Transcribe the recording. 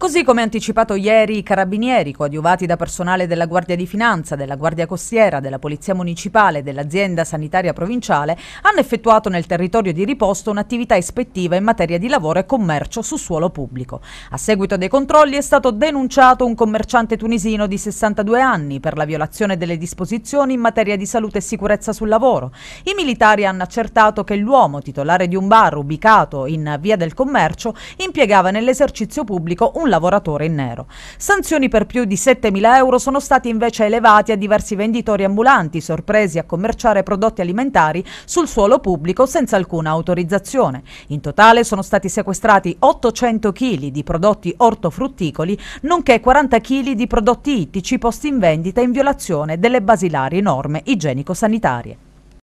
Così come anticipato ieri i carabinieri, coadiuvati da personale della Guardia di Finanza, della Guardia Costiera, della Polizia Municipale e dell'Azienda Sanitaria Provinciale, hanno effettuato nel territorio di riposto un'attività ispettiva in materia di lavoro e commercio su suolo pubblico. A seguito dei controlli è stato denunciato un commerciante tunisino di 62 anni per la violazione delle disposizioni in materia di salute e sicurezza sul lavoro. I militari hanno accertato che l'uomo, titolare di un bar ubicato in via del commercio, impiegava nell'esercizio pubblico un lavoratore in nero. Sanzioni per più di 7.000 euro sono stati invece elevati a diversi venditori ambulanti sorpresi a commerciare prodotti alimentari sul suolo pubblico senza alcuna autorizzazione. In totale sono stati sequestrati 800 kg di prodotti ortofrutticoli, nonché 40 kg di prodotti ittici posti in vendita in violazione delle basilari norme igienico-sanitarie.